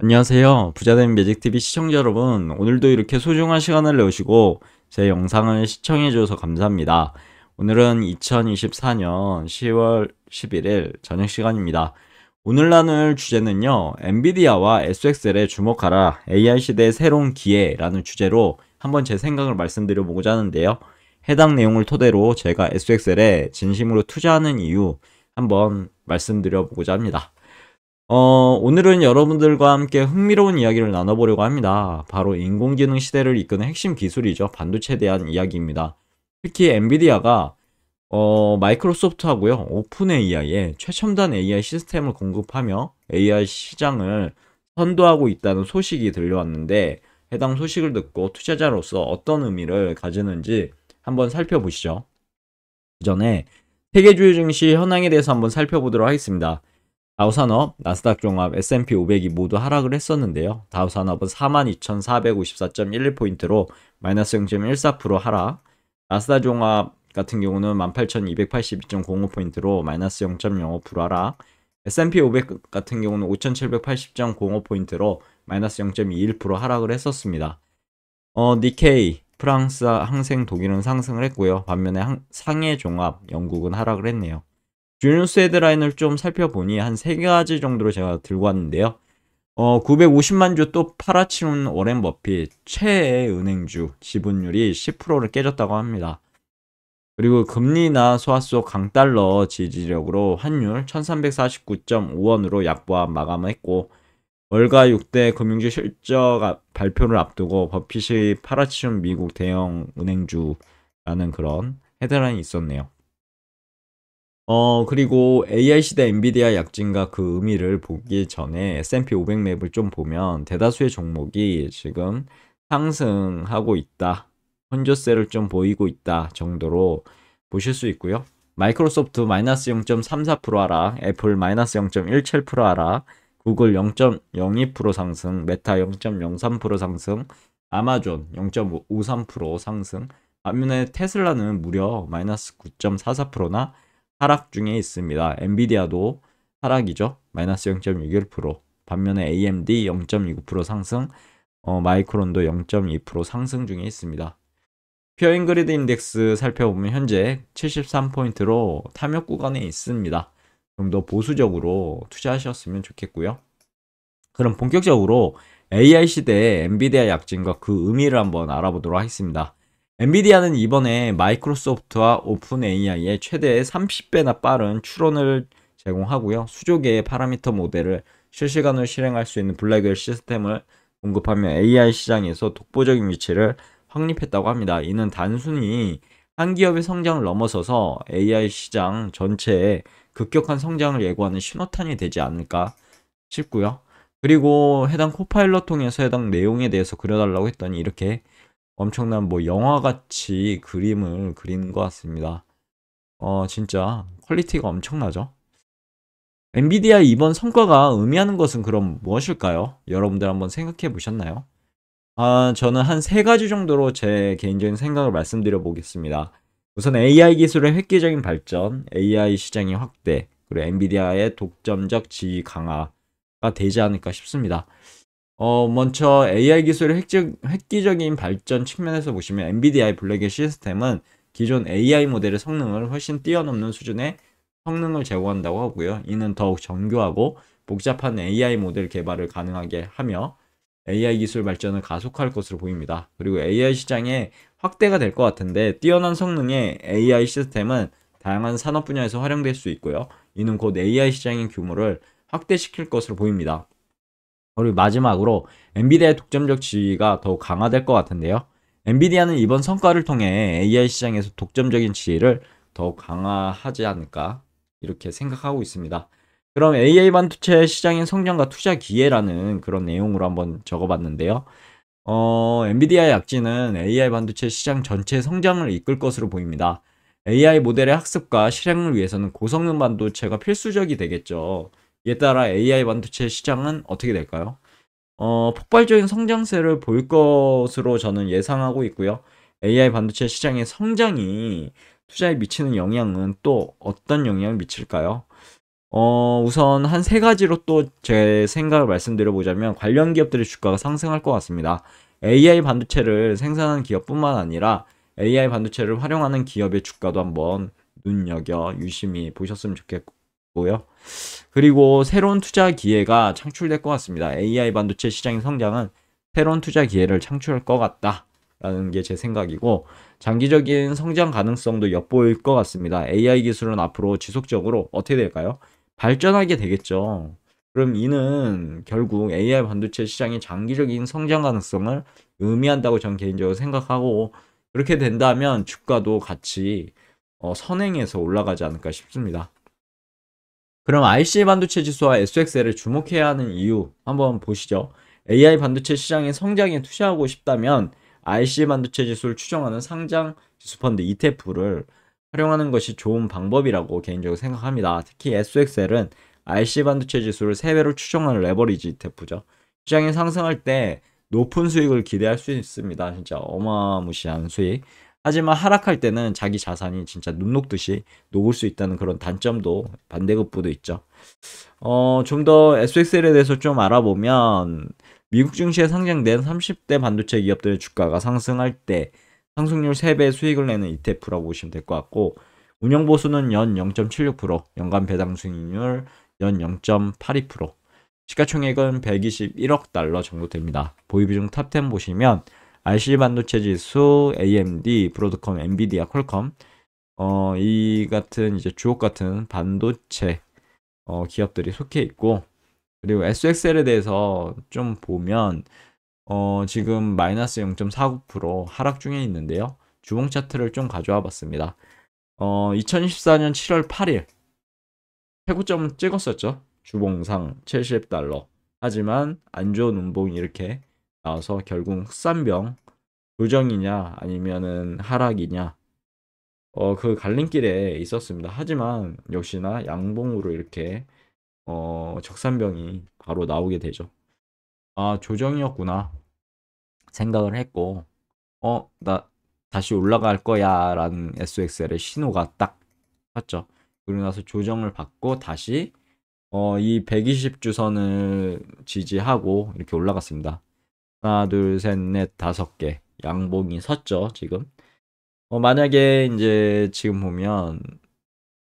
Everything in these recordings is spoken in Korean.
안녕하세요. 부자된 매직TV 시청자 여러분 오늘도 이렇게 소중한 시간을 내시고 오제 영상을 시청해주셔서 감사합니다. 오늘은 2024년 10월 11일 저녁 시간입니다. 오늘 나눌 주제는요. 엔비디아와 SXL에 주목하라 AI 시대의 새로운 기회라는 주제로 한번 제 생각을 말씀드려보고자 하는데요. 해당 내용을 토대로 제가 SXL에 진심으로 투자하는 이유 한번 말씀드려보고자 합니다. 어, 오늘은 여러분들과 함께 흥미로운 이야기를 나눠보려고 합니다. 바로 인공지능 시대를 이끄는 핵심 기술이죠. 반도체에 대한 이야기입니다. 특히 엔비디아가 어, 마이크로소프트하고요. 오픈 a i 에 최첨단 AI 시스템을 공급하며 AI 시장을 선도하고 있다는 소식이 들려왔는데 해당 소식을 듣고 투자자로서 어떤 의미를 가지는지 한번 살펴보시죠. 그 전에 세계주의 증시 현황에 대해서 한번 살펴보도록 하겠습니다. 다우산업, 나스닥종합, S&P 500이 모두 하락을 했었는데요. 다우산업은 42,454.11포인트로 마이너스 0.14% 하락, 나스닥종합 같은 경우는 18,282.05포인트로 마이너스 0.05% 하락, S&P 500 같은 경우는 5,780.05포인트로 마이너스 0.21% 하락을 했었습니다. 어, 니케이, 프랑스, 항생, 독일은 상승을 했고요. 반면에 상, 상해 종합, 영국은 하락을 했네요. 주뉴스 헤드라인을 좀 살펴보니 한 세가지 정도로 제가 들고 왔는데요. 어, 950만 주 또 팔아치운 워렌 버핏 최애 은행주 지분율이 10%를 깨졌다고 합니다. 그리고 금리나 소화 속 강달러 지지력으로 환율 1349.5원으로 약보합마감 했고 월가 6대 금융주 실적 발표를 앞두고 버핏이 팔아치운 미국 대형 은행주라는 그런 헤드라인이 있었네요. 어 그리고 AI 시대 엔비디아 약진과 그 의미를 보기 전에 S&P 500 맵을 좀 보면 대다수의 종목이 지금 상승하고 있다. 혼조세를 좀 보이고 있다 정도로 보실 수 있고요. 마이크로소프트 마이너스 0.34% 하락, 애플 마이너스 0.17% 하락, 구글 0.02% 상승, 메타 0.03% 상승, 아마존 0.53% 상승, 반면에 테슬라는 무려 마이너스 9.44%나 하락 중에 있습니다. 엔비디아도 하락이죠. 마이너스 0.61% 반면에 AMD 0.29% 상승 어, 마이크론도 0.2% 상승 중에 있습니다. 퓨어잉그리드 인덱스 살펴보면 현재 73포인트로 탐욕 구간에 있습니다. 좀 더 보수적으로 투자하셨으면 좋겠고요. 그럼 본격적으로 AI 시대의 엔비디아 약진과 그 의미를 한번 알아보도록 하겠습니다. 엔비디아는 이번에 마이크로소프트와 오픈 AI의 최대 30배나 빠른 추론을 제공하고요. 수조개의 파라미터 모델을 실시간으로 실행할 수 있는 블랙웰 시스템을 공급하며 AI 시장에서 독보적인 위치를 확립했다고 합니다. 이는 단순히 한 기업의 성장을 넘어서서 AI 시장 전체에 급격한 성장을 예고하는 신호탄이 되지 않을까 싶고요. 그리고 해당 코파일러 통해서 해당 내용에 대해서 그려달라고 했더니 이렇게 엄청난 뭐 영화같이 그림을 그린것 같습니다. 어, 진짜 퀄리티가 엄청나죠? 엔비디아 이번 성과가 의미하는 것은 그럼 무엇일까요? 여러분들 한번 생각해 보셨나요? 아, 저는 한 세 가지 정도로 제 개인적인 생각을 말씀드려 보겠습니다. 우선 AI 기술의 획기적인 발전, AI 시장의 확대, 그리고 엔비디아의 독점적 지위 강화가 되지 않을까 싶습니다. 어, 먼저 AI 기술의 획적, 획기적인 발전 측면에서 보시면 엔비디아의 블랙의 시스템은 기존 AI 모델의 성능을 훨씬 뛰어넘는 수준의 성능을 제공한다고 하고요. 이는 더욱 정교하고 복잡한 AI 모델 개발을 가능하게 하며 AI 기술 발전을 가속할 것으로 보입니다. 그리고 AI 시장에 확대가 될 것 같은데 뛰어난 성능의 AI 시스템은 다양한 산업 분야에서 활용될 수 있고요. 이는 곧 AI 시장의 규모를 확대시킬 것으로 보입니다. 그리고 마지막으로 엔비디아의 독점적 지위가 더욱 강화될 것 같은데요. 엔비디아는 이번 성과를 통해 AI 시장에서 독점적인 지위를 더욱 강화하지 않을까 이렇게 생각하고 있습니다. 그럼 AI 반도체 시장의 성장과 투자 기회라는 그런 내용으로 한번 적어봤는데요. 어, 엔비디아의 약진은 AI 반도체 시장 전체 성장을 이끌 것으로 보입니다. AI 모델의 학습과 실행을 위해서는 고성능 반도체가 필수적이 되겠죠. 이에 따라 AI 반도체 시장은 어떻게 될까요? 어, 폭발적인 성장세를 볼 것으로 저는 예상하고 있고요. AI 반도체 시장의 성장이 투자에 미치는 영향은 또 어떤 영향을 미칠까요? 어, 우선 한 세 가지로 또 제 생각을 말씀드려보자면 관련 기업들의 주가가 상승할 것 같습니다. AI 반도체를 생산하는 기업뿐만 아니라 AI 반도체를 활용하는 기업의 주가도 한번 눈여겨 유심히 보셨으면 좋겠고, 같고요. 그리고 새로운 투자 기회가 창출될 것 같습니다. AI 반도체 시장의 성장은 새로운 투자 기회를 창출할 것 같다라는 게 제 생각이고 장기적인 성장 가능성도 엿보일 것 같습니다. AI 기술은 앞으로 지속적으로 어떻게 될까요? 발전하게 되겠죠. 그럼 이는 결국 AI 반도체 시장의 장기적인 성장 가능성을 의미한다고 전 개인적으로 생각하고 그렇게 된다면 주가도 같이 어, 선행해서 올라가지 않을까 싶습니다. 그럼 IC 반도체 지수와 SXL을 주목해야 하는 이유 한번 보시죠. AI 반도체 시장의 성장에 투자하고 싶다면 IC 반도체 지수를 추정하는 상장 지수 펀드 ETF를 활용하는 것이 좋은 방법이라고 개인적으로 생각합니다. 특히 SXL은 IC 반도체 지수를 3배로 추정하는 레버리지 ETF죠. 시장이 상승할 때 높은 수익을 기대할 수 있습니다. 진짜 어마무시한 수익. 하지만 하락할 때는 자기 자산이 진짜 눈 녹듯이 녹을 수 있다는 그런 단점도 반대급부도 있죠. 어, 좀 더 SXL에 대해서 좀 알아보면 미국 증시에 상장된 30대 반도체 기업들의 주가가 상승할 때 상승률 3배 수익을 내는 ETF라고 보시면 될 것 같고 운영 보수는 연 0.76%, 연간 배당 수익률 연 0.82%, 시가총액은 121억 달러 정도 됩니다. 보유비중 탑10 보시면 RC 반도체 지수, AMD, 브로드컴, 엔비디아, 퀄컴 어, 이 같은 이제 주옥 같은 반도체 어, 기업들이 속해 있고 그리고 SXL에 대해서 좀 보면 어, 지금 마이너스 0.49% 하락 중에 있는데요. 주봉 차트를 좀 가져와 봤습니다. 어, 2014년 7월 8일 최고점 찍었었죠. 주봉상 70달러. 하지만 안 좋은 운봉이 이렇게 나와서 결국 흑산병 조정이냐 아니면은 하락이냐 어, 그 갈림길에 있었습니다. 하지만 역시나 양봉으로 이렇게 어, 적산병이 바로 나오게 되죠. 아, 조정이었구나 생각을 했고 어, 나 다시 올라갈 거야 라는 SXL의 신호가 딱 떴죠. 그리고 나서 조정을 받고 다시 어, 이 120주선을 지지하고 이렇게 올라갔습니다. 하나, 둘, 셋, 넷, 다섯 개. 양봉이 섰죠, 지금. 어, 만약에 이제 지금 보면,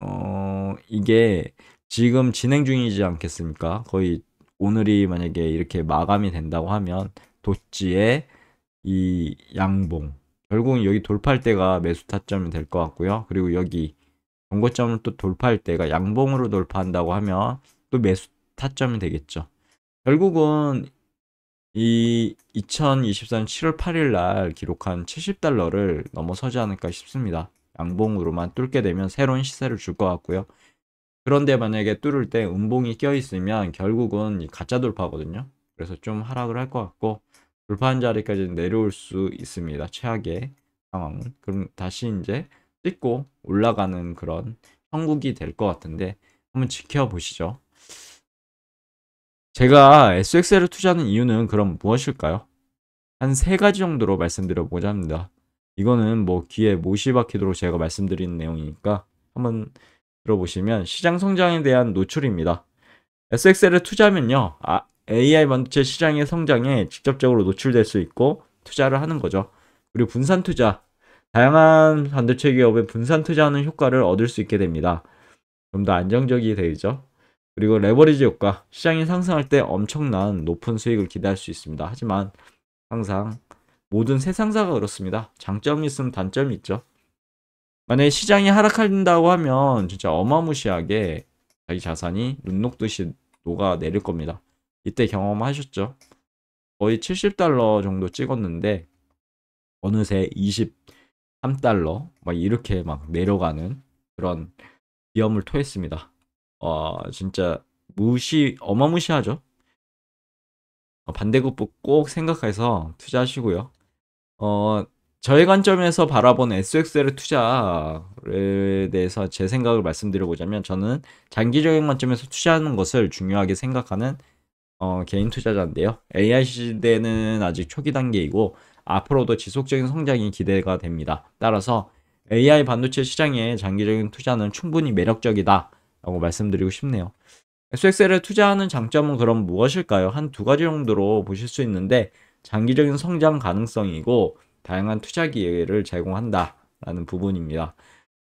어, 이게 지금 진행 중이지 않겠습니까? 거의 오늘이 만약에 이렇게 마감이 된다고 하면 도찌에이 양봉. 결국은 여기 돌파할 때가 매수 타점이 될 것 같고요. 그리고 여기 경고점을 또 돌파할 때가 양봉으로 돌파한다고 하면 또 매수 타점이 되겠죠. 결국은 이 2023년 7월 8일 날 기록한 70달러를 넘어서지 않을까 싶습니다. 양봉으로만 뚫게 되면 새로운 시세를 줄 것 같고요. 그런데 만약에 뚫을 때 음봉이 껴있으면 결국은 가짜 돌파거든요. 그래서 좀 하락을 할 것 같고 돌파한 자리까지 내려올 수 있습니다. 최악의 상황은. 그럼 다시 이제 찍고 올라가는 그런 형국이 될 것 같은데 한번 지켜보시죠. 제가 SXL을 투자하는 이유는 그럼 무엇일까요? 한 세 가지 정도로 말씀드려보자 합니다. 이거는 뭐 귀에 못이 박히도록 제가 말씀드리는 내용이니까 한번 들어보시면 시장 성장에 대한 노출입니다. s x l 을 투자하면요. 아, AI 반도체 시장의 성장에 직접적으로 노출될 수 있고 투자를 하는 거죠. 그리고 분산 투자. 다양한 반도체 기업의 분산 투자하는 효과를 얻을 수 있게 됩니다. 좀 더 안정적이 되죠. 그리고 레버리지 효과, 시장이 상승할 때 엄청난 높은 수익을 기대할 수 있습니다. 하지만 항상 모든 세 상사가 그렇습니다. 장점이 있으면 단점이 있죠. 만약에 시장이 하락한다고 하면 진짜 어마무시하게 자기 자산이 눈 녹듯이 녹아내릴 겁니다. 이때 경험하셨죠? 거의 70달러 정도 찍었는데 어느새 23달러 막 이렇게 막 내려가는 그런 위험을 토했습니다. 어, 진짜 무시 어마무시하죠. 어, 반대급부 꼭 생각해서 투자하시고요. 어, 저의 관점에서 바라본 SXL의 투자에 대해서 제 생각을 말씀드려보자면 저는 장기적인 관점에서 투자하는 것을 중요하게 생각하는 어, 개인 투자자인데요. AI 시대는 아직 초기 단계이고 앞으로도 지속적인 성장이 기대가 됩니다. 따라서 AI 반도체 시장에 장기적인 투자는 충분히 매력적이다. 라고 말씀드리고 싶네요. SXL에 투자하는 장점은 그럼 무엇일까요? 한 두 가지 정도로 보실 수 있는데 장기적인 성장 가능성이고 다양한 투자 기회를 제공한다라는 부분입니다.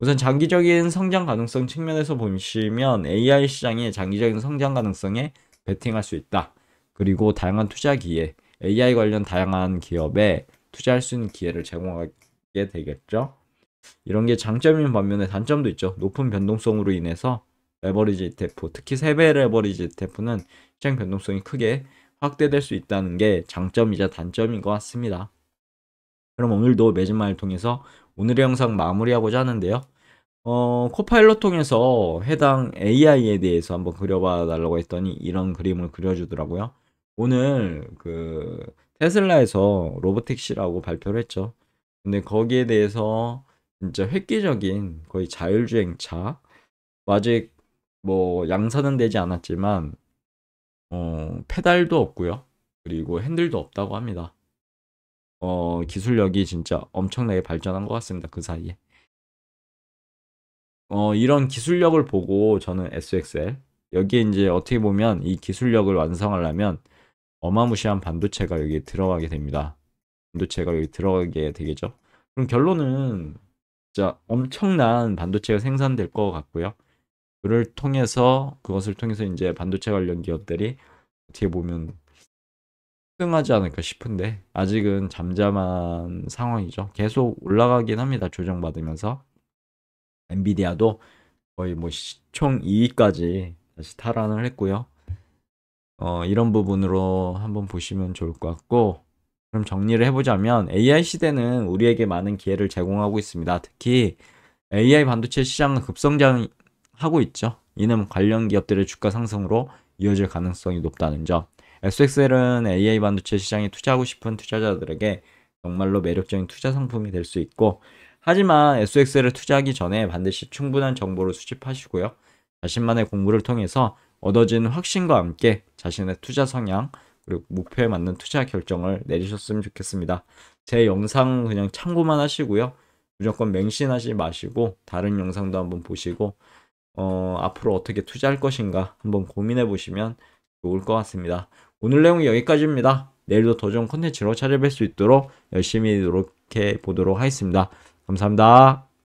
우선 장기적인 성장 가능성 측면에서 보시면 AI 시장의 장기적인 성장 가능성에 베팅할 수 있다. 그리고 다양한 투자 기회, AI 관련 다양한 기업에 투자할 수 있는 기회를 제공하게 되겠죠. 이런 게 장점인 반면에 단점도 있죠. 높은 변동성으로 인해서 레버리지 테프 특히 3배 레버리지 테프는 시장 변동성이 크게 확대될 수 있다는 게 장점이자 단점인 것 같습니다. 그럼 오늘도 매진만을 통해서 오늘의 영상 마무리하고자 하는데요. 어, 코파일럿 통해서 해당 AI에 대해서 한번 그려봐 달라고 했더니 이런 그림을 그려주더라고요. 오늘 그 테슬라에서 로보택시라고 발표를 했죠. 근데 거기에 대해서 진짜 획기적인 거의 자율주행차 아직 뭐 양산은 되지 않았지만 어, 페달도 없고요. 그리고 핸들도 없다고 합니다. 어, 기술력이 진짜 엄청나게 발전한 것 같습니다. 그 사이에. 어, 이런 기술력을 보고 저는 SXL 여기에 이제 어떻게 보면 이 기술력을 완성하려면 어마무시한 반도체가 여기에 들어가게 됩니다. 반도체가 여기 들어가게 되겠죠. 그럼 결론은 진짜 엄청난 반도체가 생산될 것 같고요. 그를 통해서 그것을 통해서 이제 반도체 관련 기업들이 어떻게 보면 끔하지 않을까 싶은데 아직은 잠잠한 상황이죠. 계속 올라가긴 합니다. 조정받으면서 엔비디아도 거의 뭐 시총 2위까지 다시 탈환을 했고요. 어, 이런 부분으로 한번 보시면 좋을 것 같고 그럼 정리를 해보자면 AI 시대는 우리에게 많은 기회를 제공하고 있습니다. 특히 AI 반도체 시장은 급성장 하고 있죠. 이는 관련 기업들의 주가 상승으로 이어질 가능성이 높다는 점. SXL은 AI 반도체 시장에 투자하고 싶은 투자자들에게 정말로 매력적인 투자 상품이 될 수 있고 하지만 s x l 을 투자하기 전에 반드시 충분한 정보를 수집하시고요. 자신만의 공부를 통해서 얻어진 확신과 함께 자신의 투자 성향 그리고 목표에 맞는 투자 결정을 내리셨으면 좋겠습니다. 제 영상 그냥 참고만 하시고요. 무조건 맹신하지 마시고 다른 영상도 한번 보시고 어, 앞으로 어떻게 투자할 것인가 한번 고민해 보시면 좋을 것 같습니다. 오늘 내용이 여기까지입니다. 내일도 더 좋은 컨텐츠로 찾아뵐 수 있도록 열심히 노력해 보도록 하겠습니다. 감사합니다.